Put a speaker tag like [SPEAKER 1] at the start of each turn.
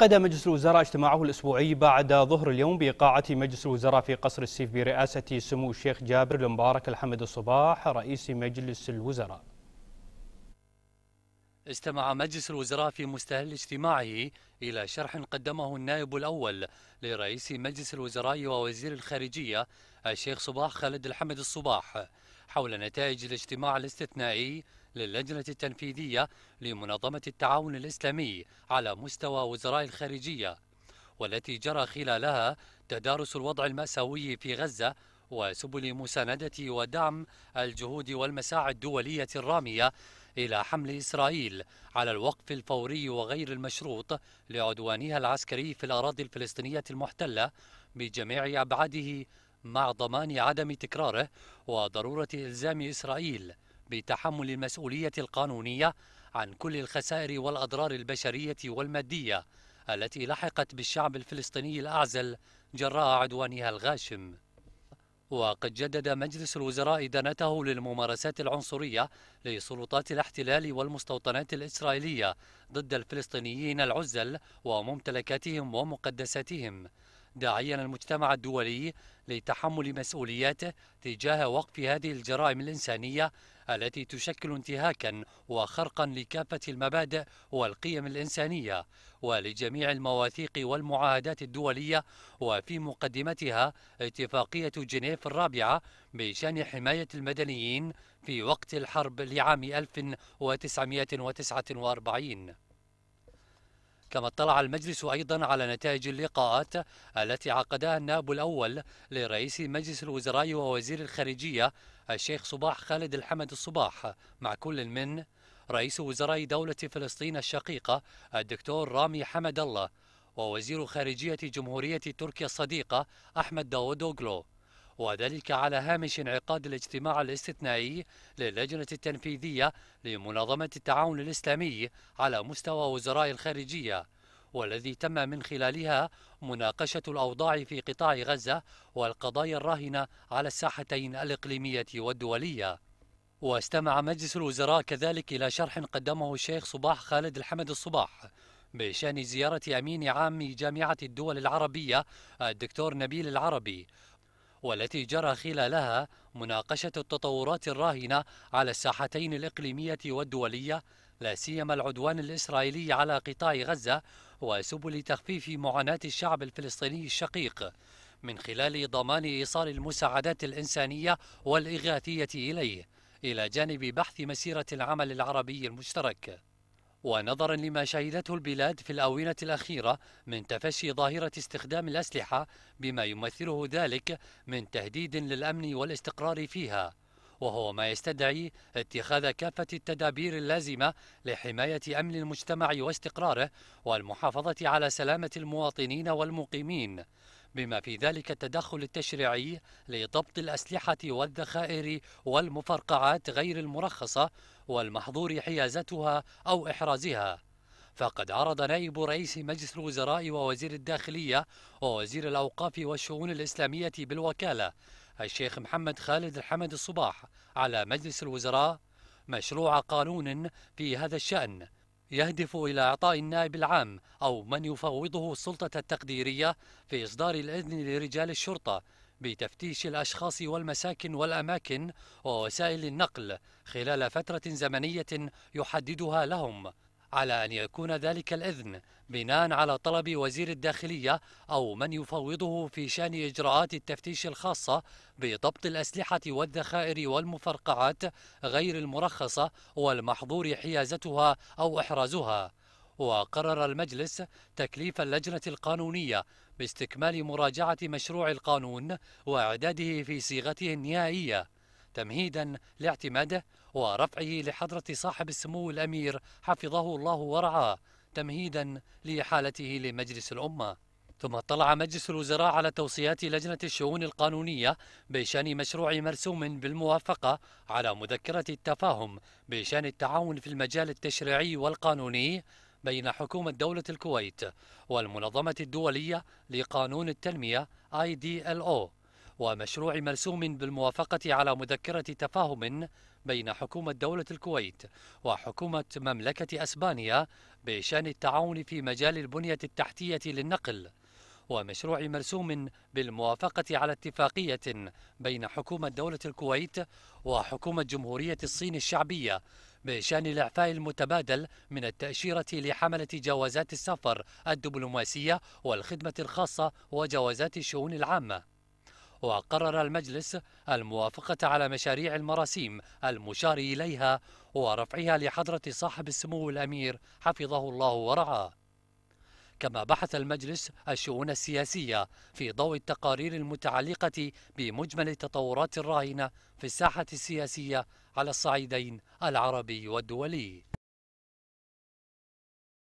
[SPEAKER 1] عقد مجلس الوزراء اجتماعه الأسبوعي بعد ظهر اليوم بقاعة مجلس الوزراء في قصر السيف برئاسة سمو الشيخ جابر المبارك الحمد الصباح رئيس مجلس الوزراء استمع مجلس الوزراء في مستهل اجتماعه إلى شرح قدمه النائب الأول لرئيس مجلس الوزراء ووزير الخارجية الشيخ صباح خالد الحمد الصباح حول نتائج الاجتماع الاستثنائي للجنة التنفيذية لمنظمة التعاون الإسلامي على مستوى وزراء الخارجية والتي جرى خلالها تدارس الوضع المأساوي في غزة وسبل مساندة ودعم الجهود والمساعي الدولية الرامية إلى حمل إسرائيل على الوقف الفوري وغير المشروط لعدوانها العسكري في الأراضي الفلسطينية المحتلة بجميع أبعاده مع ضمان عدم تكراره وضرورة إلزام إسرائيل بتحمل المسؤولية القانونية عن كل الخسائر والأضرار البشرية والمادية التي لحقت بالشعب الفلسطيني الأعزل جراء عدوانها الغاشم وقد جدد مجلس الوزراء دانته للممارسات العنصرية لسلطات الاحتلال والمستوطنات الإسرائيلية ضد الفلسطينيين العزل وممتلكاتهم ومقدساتهم داعيا المجتمع الدولي لتحمل مسؤولياته تجاه وقف هذه الجرائم الإنسانية التي تشكل انتهاكا وخرقا لكافة المبادئ والقيم الإنسانية ولجميع المواثيق والمعاهدات الدولية وفي مقدمتها اتفاقية جنيف الرابعة بشأن حماية المدنيين في وقت الحرب لعام 1949 كما اطلع المجلس أيضا على نتائج اللقاءات التي عقدها النائب الأول لرئيس مجلس الوزراء ووزير الخارجية الشيخ صباح خالد الحمد الصباح مع كل من رئيس وزراء دولة فلسطين الشقيقة الدكتور رامي حمد الله ووزير خارجية جمهورية تركيا الصديقة أحمد داود أوغلو وذلك على هامش انعقاد الاجتماع الاستثنائي للجنة التنفيذية لمنظمة التعاون الإسلامي على مستوى وزراء الخارجية والذي تم من خلالها مناقشة الأوضاع في قطاع غزة والقضايا الراهنة على الساحتين الإقليمية والدولية واستمع مجلس الوزراء كذلك إلى شرح قدمه الشيخ صباح خالد الحمد الصباح بشأن زيارة أمين عام جامعة الدول العربية الدكتور نبيل العربي والتي جرى خلالها مناقشة التطورات الراهنة على الساحتين الإقليمية والدولية لا سيما العدوان الإسرائيلي على قطاع غزة وسبل تخفيف معاناة الشعب الفلسطيني الشقيق من خلال ضمان إيصال المساعدات الإنسانية والإغاثية إليه إلى جانب بحث مسيرة العمل العربي المشترك ونظرا لما شهدته البلاد في الآونة الأخيرة من تفشي ظاهرة استخدام الأسلحة بما يمثله ذلك من تهديد للأمن والاستقرار فيها وهو ما يستدعي اتخاذ كافة التدابير اللازمة لحماية أمن المجتمع واستقراره والمحافظة على سلامة المواطنين والمقيمين بما في ذلك التدخل التشريعي لضبط الأسلحة والذخائر والمفرقعات غير المرخصة والمحظور حيازتها أو إحرازها فقد عرض نائب رئيس مجلس الوزراء ووزير الداخلية ووزير الأوقاف والشؤون الإسلامية بالوكالة الشيخ محمد خالد الحمد الصباح على مجلس الوزراء مشروع قانون في هذا الشأن يهدف إلى إعطاء النائب العام أو من يفوضه السلطة التقديرية في إصدار الإذن لرجال الشرطة بتفتيش الأشخاص والمساكن والأماكن ووسائل النقل خلال فترة زمنية يحددها لهم على أن يكون ذلك الإذن بناء على طلب وزير الداخلية أو من يفوضه في شأن إجراءات التفتيش الخاصة بضبط الأسلحة والذخائر والمفرقعات غير المرخصة والمحظور حيازتها أو إحرازها وقرر المجلس تكليف اللجنة القانونية باستكمال مراجعة مشروع القانون وإعداده في صيغته النهائية تمهيدا لاعتماده ورفعه لحضرة صاحب السمو الأمير حفظه الله ورعاه تمهيدا لإحالته لمجلس الأمة ثم اطلع مجلس الوزراء على توصيات لجنة الشؤون القانونية بشأن مشروع مرسوم بالموافقة على مذكرة التفاهم بشأن التعاون في المجال التشريعي والقانوني بين حكومة دولة الكويت والمنظمة الدولية لقانون التنمية IDLO ومشروع مرسوم بالموافقة على مذكرة تفاهم بين حكومة دولة الكويت وحكومة مملكة أسبانيا بشأن التعاون في مجال البنية التحتية للنقل ومشروع مرسوم بالموافقة على اتفاقية بين حكومة دولة الكويت وحكومة جمهورية الصين الشعبية بشأن الإعفاء المتبادل من التأشيرة لحملة جوازات السفر الدبلوماسية والخدمة الخاصة وجوازات الشؤون العامة وقرر المجلس الموافقة على مشاريع المراسيم المشار إليها ورفعها لحضرة صاحب السمو الأمير حفظه الله ورعاه كما بحث المجلس الشؤون السياسية في ضوء التقارير المتعلقة بمجمل التطورات الراهنة في الساحة السياسية على الصعيدين العربي والدولي